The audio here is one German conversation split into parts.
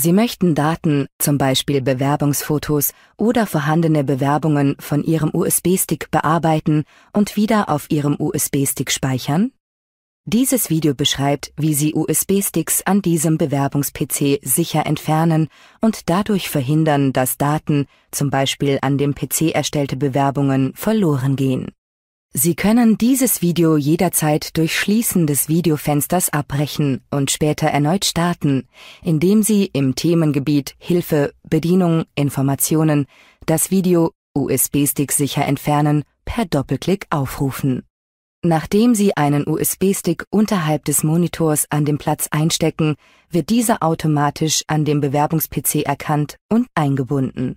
Sie möchten Daten, zum Beispiel Bewerbungsfotos oder vorhandene Bewerbungen von Ihrem USB-Stick bearbeiten und wieder auf Ihrem USB-Stick speichern? Dieses Video beschreibt, wie Sie USB-Sticks an diesem Bewerbungs-PC sicher entfernen und dadurch verhindern, dass Daten, zum Beispiel an dem PC erstellte Bewerbungen, verloren gehen. Sie können dieses Video jederzeit durch Schließen des Videofensters abbrechen und später erneut starten, indem Sie im Themengebiet Hilfe, Bedienung, Informationen das Video USB-Stick sicher entfernen per Doppelklick aufrufen. Nachdem Sie einen USB-Stick unterhalb des Monitors an dem Platz einstecken, wird dieser automatisch an dem Bewerbungs-PC erkannt und eingebunden.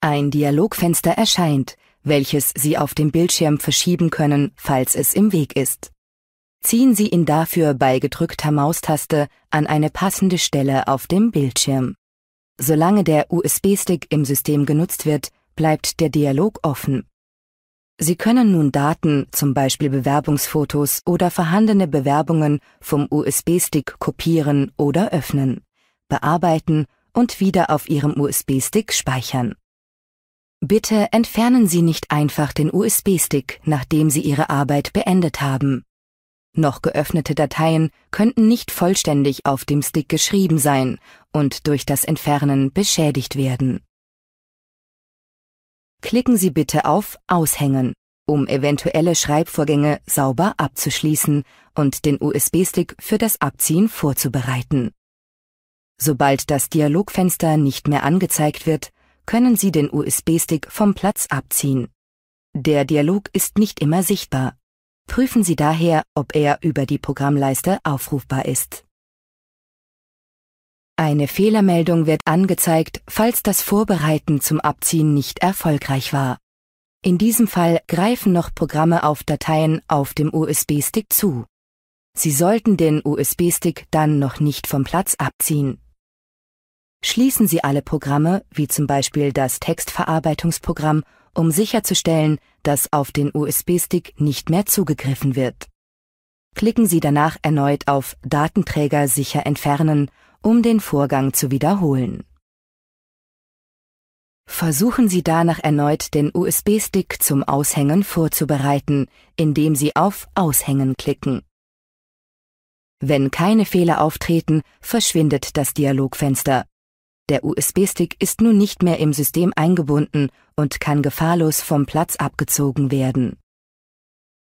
Ein Dialogfenster erscheint, welches Sie auf dem Bildschirm verschieben können, falls es im Weg ist. Ziehen Sie ihn dafür bei gedrückter Maustaste an eine passende Stelle auf dem Bildschirm. Solange der USB-Stick im System genutzt wird, bleibt der Dialog offen. Sie können nun Daten, zum Beispiel Bewerbungsfotos oder vorhandene Bewerbungen vom USB-Stick kopieren oder öffnen, bearbeiten und wieder auf Ihrem USB-Stick speichern. Bitte entfernen Sie nicht einfach den USB-Stick, nachdem Sie Ihre Arbeit beendet haben. Noch geöffnete Dateien könnten nicht vollständig auf dem Stick geschrieben sein und durch das Entfernen beschädigt werden. Klicken Sie bitte auf Aushängen, um eventuelle Schreibvorgänge sauber abzuschließen und den USB-Stick für das Abziehen vorzubereiten. Sobald das Dialogfenster nicht mehr angezeigt wird, können Sie den USB-Stick vom Platz abziehen. Der Dialog ist nicht immer sichtbar. Prüfen Sie daher, ob er über die Programmleiste aufrufbar ist. Eine Fehlermeldung wird angezeigt, falls das Vorbereiten zum Abziehen nicht erfolgreich war. In diesem Fall greifen noch Programme auf Dateien auf dem USB-Stick zu. Sie sollten den USB-Stick dann noch nicht vom Platz abziehen schließen Sie alle Programme, wie zum Beispiel das Textverarbeitungsprogramm, um sicherzustellen, dass auf den USB-Stick nicht mehr zugegriffen wird. Klicken Sie danach erneut auf Datenträger sicher entfernen, um den Vorgang zu wiederholen. Versuchen Sie danach erneut den USB-Stick zum Aushängen vorzubereiten, indem Sie auf Aushängen klicken. Wenn keine Fehler auftreten, verschwindet das Dialogfenster. Der USB-Stick ist nun nicht mehr im System eingebunden und kann gefahrlos vom Platz abgezogen werden.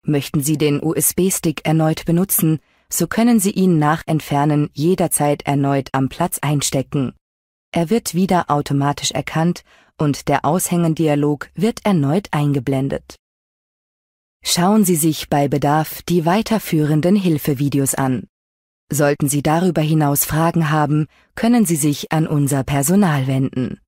Möchten Sie den USB-Stick erneut benutzen, so können Sie ihn nach Entfernen jederzeit erneut am Platz einstecken. Er wird wieder automatisch erkannt und der Aushängendialog wird erneut eingeblendet. Schauen Sie sich bei Bedarf die weiterführenden Hilfevideos an. Sollten Sie darüber hinaus Fragen haben, können Sie sich an unser Personal wenden.